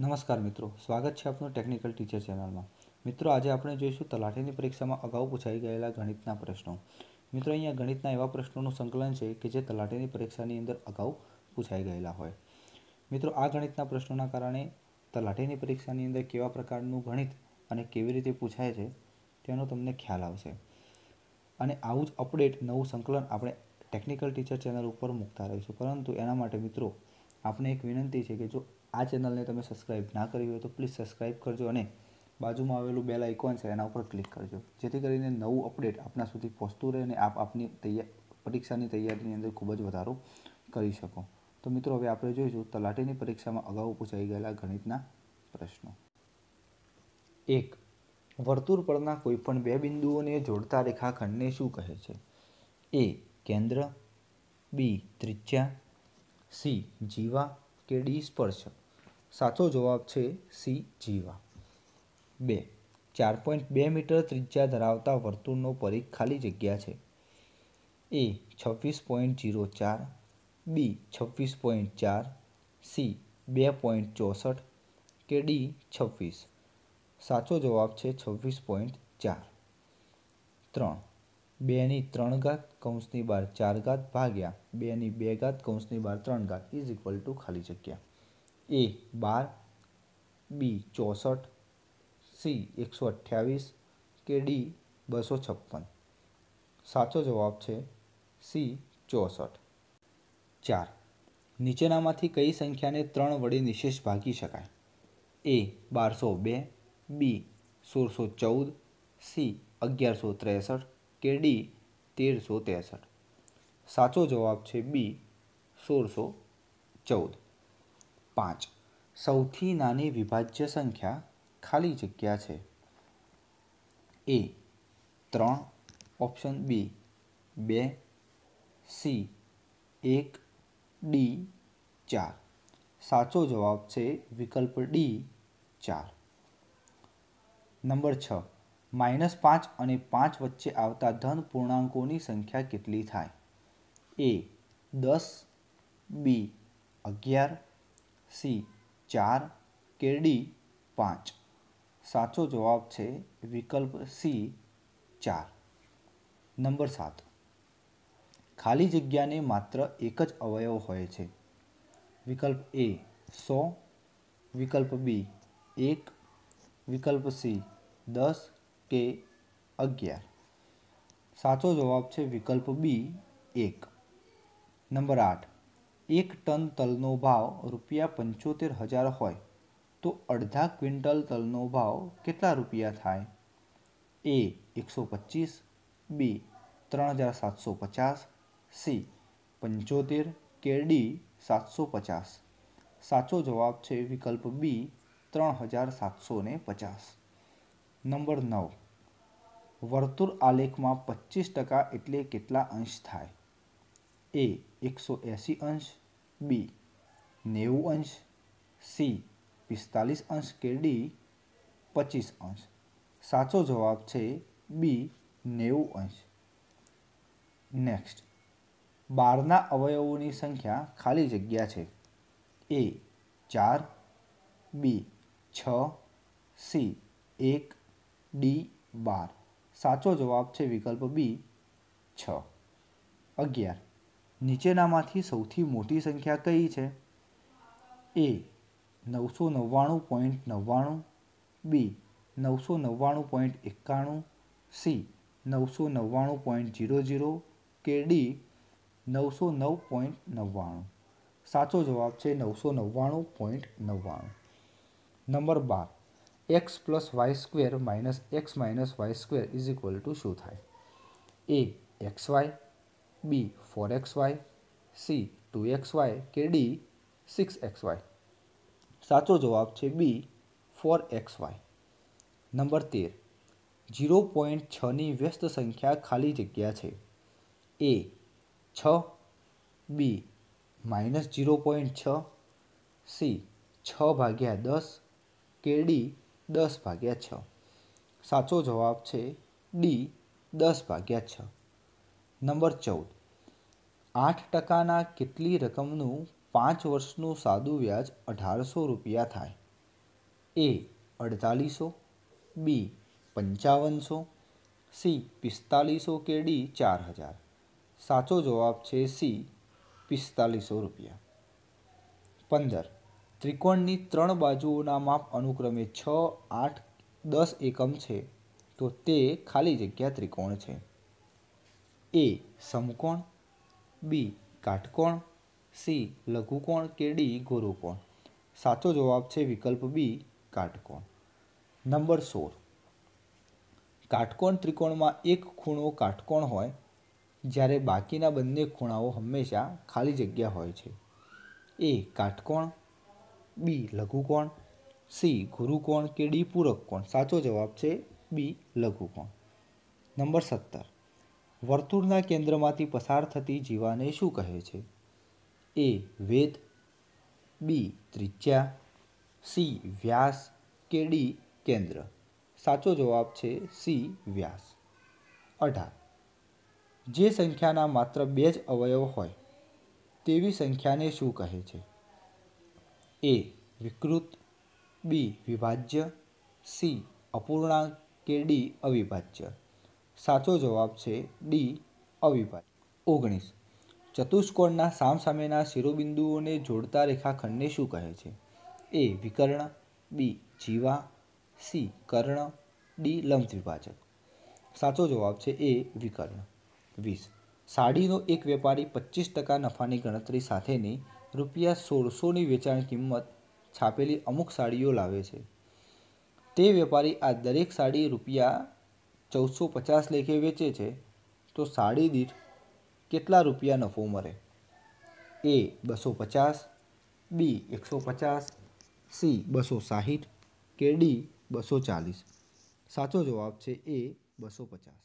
નમસ્કાર મિત્રો સ્વાગત છે આપનું ટેકનિકલ ટીચર ચેનલમાં મિત્રો આજે આપણે જોઈશું તલાટીની પરીક્ષામાં અગાઉ પૂછાઈ ગયેલા ગણિતના પ્રશ્નો મિત્રો અહીંયા ગણિતના એવા પ્રશ્નોનું સંકલન છે કે જે તલાટીની પરીક્ષાની અંદર અગાઉ પૂછાઈ ગયેલા હોય મિત્રો આ ગણિતના પ્રશ્નોના કારણે તલાટીની પરીક્ષાની અંદર કેવા પ્રકારનું ગણિત અને કેવી રીતે પૂછાય છે તેનો તમને ખ્યાલ આવશે અને આવું જ અપડેટ નવું સંકલન આપણે ટેકનિકલ ટીચર ચેનલ ઉપર મૂકતા રહીશું પરંતુ એના માટે મિત્રો આપને એક વિનંતી છે કે જો આ ચેનલને તમે સબસ્ક્રાઈબ ના કરી હોય તો પ્લીઝ સબસ્ક્રાઈબ કરજો અને બાજુમાં આવેલું બેલ આઇકોન છે એના ઉપર ક્લિક કરજો જેથી કરીને નવું અપડેટ આપના સુધી પહોંચતું રહે અને આપ આપની તૈયાર પરીક્ષાની તૈયારીની અંદર ખૂબ જ વધારો કરી શકો તો મિત્રો હવે આપણે જોઈશું તલાટીની પરીક્ષામાં અગાઉ પૂછાઈ ગયેલા ગણિતના પ્રશ્નો એક વર્તુળ પરના કોઈપણ બે બિંદુઓને જોડતા રેખાખંડને શું કહે છે એ કેન્દ્ર બી ત્રિજ્યા સી જીવા કે ડી સ્પર્શ સાચો જવાબ છે સી જીવા બે ચાર પોઈન્ટ બે મીટર ત્રિજ્યા ધરાવતા વર્તુળનો પરિઘ ખાલી જગ્યા છે એ છવ્વીસ પોઈન્ટ જીરો ચાર બી છવ્વીસ પોઈન્ટ ચાર સી બે પોઈન્ટ ચોસઠ કે ડી છવ્વીસ સાચો જવાબ છે છવ્વીસ પોઈન્ટ ચાર ત્રણ બેની ત્રણ ઘાત કૌંસની બાર ચાર ઘાત ભાગ્યા બેની બે ઘાત કૌંસની બાર ત્રણ ઘાત ઇઝ ઇક્વલ ટુ ખાલી જગ્યા એ બાર બી ચોસઠ સી એકસો અઠ્યાવીસ કે ડી બસો છપ્પન સાચો જવાબ છે સી ચોસઠ ચાર નીચેનામાંથી કઈ સંખ્યાને ત્રણ વડે નિશેષ ભાગી શકાય એ બારસો બે બી સોળસો ચૌદ સી અગિયારસો ત્રેસઠ કે ડી તેરસો ત્રેસઠ સાચો જવાબ છે બી સોળસો ચૌદ પાંચ સૌથી નાની વિભાજ્ય સંખ્યા ખાલી જગ્યા છે એ ત્રણ ઓપ્શન બી બે સી એક ડી ચાર સાચો જવાબ છે વિકલ્પ ડી ચાર નંબર છ માઇનસ પાંચ અને પાંચ વચ્ચે આવતા ધન પૂર્ણાંકોની સંખ્યા કેટલી થાય એ દસ બી અગિયાર સી ચાર કે ડી પાંચ સાચો જવાબ છે વિકલ્પ સી ચાર નંબર સાત ખાલી જગ્યાને માત્ર એક જ અવયવ હોય છે વિકલ્પ એ સો વિકલ્પ બી એક વિકલ્પ સી દસ કે અગિયાર સાચો જવાબ છે વિકલ્પ બી એક નંબર આઠ એક ટન તલનો ભાવ રૂપિયા પંચોતેર હજાર હોય તો અડધા ક્વિન્ટલ તલનો ભાવ કેટલા રૂપિયા થાય એ એકસો પચીસ બી ત્રણ હજાર સાતસો પચાસ સી પંચોતેર કે ડી સાતસો પચાસ સાચો જવાબ છે વિકલ્પ બી ત્રણ હજાર સાતસો ને પચાસ નંબર નવ વર્તુળ આલેખમાં પચીસ ટકા એટલે કેટલા અંશ થાય એ એકસો એંસી અંશ બી નેવું અંશ સી પિસ્તાલીસ અંશ કે ડી પચીસ અંશ સાચો જવાબ છે બી નેવું અંશ નેક્સ્ટ બારના અવયવોની સંખ્યા ખાલી જગ્યા છે એ ચાર બી છ સી એક ડી બાર સાચો જવાબ છે વિકલ્પ બી છ અગિયાર નીચેનામાંથી સૌથી મોટી સંખ્યા કઈ છે એ નવસો નવ્વાણું પોઈન્ટ નવ્વાણું બી નવસો નવ્વાણું પોઈન્ટ એકાણું સી નવસો નવ્વાણું પોઈન્ટ ઝીરો ઝીરો કે ડી નવસો નવ પોઈન્ટ નવ્વાણું સાચો જવાબ છે નવસો નવ્વાણું પોઈન્ટ નવ્વાણું નંબર બાર x + y² - x - y² = 0 થાય a xy b 4xy c 2xy કે d 6xy સાચો જવાબ છે b 4xy નંબર 13 0.6 ની વ્યસ્ત સંખ્યા ખાલી જગ્યા છે a 6 b -0.6 c 6/10 કે d દસ ભાગ્યા છ સાચો જવાબ છે ડી દસ ભાગ્યા છ નંબર ચૌદ આઠ ટકાના કેટલી રકમનું પાંચ વર્ષનું સાદું વ્યાજ અઢારસો રૂપિયા થાય એ અડતાલીસો બી પંચાવનસો સી પિસ્તાલીસો કે ડી ચાર હજાર સાચો જવાબ છે સી પિસ્તાલીસો રૂપિયા પંદર ત્રિકોણની ત્રણ બાજુઓના માપ અનુક્રમે છ આઠ દસ એકમ છે તો તે ખાલી જગ્યા ત્રિકોણ છે એ સમકોણ બી કાટકોણ સી લઘુકોણ કે ડી ગોરુકોણ સાચો જવાબ છે વિકલ્પ બી કાટકોણ નંબર સોળ કાટકોણ ત્રિકોણમાં એક ખૂણો કાટકોણ હોય જ્યારે બાકીના બંને ખૂણાઓ હંમેશા ખાલી જગ્યા હોય છે એ કાટકોણ બી લઘુકોણ સી ગુરુકોણ કે ડી પૂરક કોણ સાચો જવાબ છે બી લઘુકોણ નંબર સત્તર વર્તુળના કેન્દ્રમાંથી પસાર થતી જીવાને શું કહે છે એ વેદ બી ત્રિજ્યા સી વ્યાસ કે ડી કેન્દ્ર સાચો જવાબ છે સી વ્યાસ અઢાર જે સંખ્યાના માત્ર બે જ અવયવ હોય તેવી સંખ્યાને શું કહે છે એ વિકૃત બી વિભાજ્ય સી અપૂર્ણાંક કે ડી અવિભાજ્ય સાચો જવાબ છે ડી અવિભાજ્ય ઓગણીસ ચતુષ્કોણના સામસામેના શિરોબિંદુઓને જોડતા રેખાખંડને શું કહે છે એ વિકર્ણ બી જીવા સી કર્ણ ડી વિભાજક સાચો જવાબ છે એ વિકર્ણ વીસ સાડીનો એક વેપારી પચીસ ટકા નફાની ગણતરી સાથેની રૂપિયા સોળસોની વેચાણ કિંમત છાપેલી અમુક સાડીઓ લાવે છે તે વેપારી આ દરેક સાડી રૂપિયા ચૌદસો પચાસ લેખે વેચે છે તો સાડી દીઠ કેટલા રૂપિયા નફો મળે એ બસો પચાસ બી એકસો પચાસ સી બસો સાહીઠ કે ડી બસો ચાલીસ સાચો જવાબ છે એ બસો પચાસ